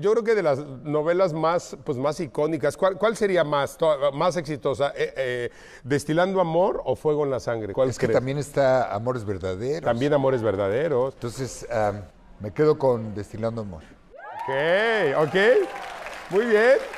yo creo que de las novelas más, pues, más icónicas, ¿cuál, sería más, más exitosa? Eh, eh, ¿Destilando amor o Fuego en la sangre? es que también está Amores Verdaderos. También Amores Verdaderos. Entonces, me quedo con Destilando Amor. Ok, ok. Muy bien.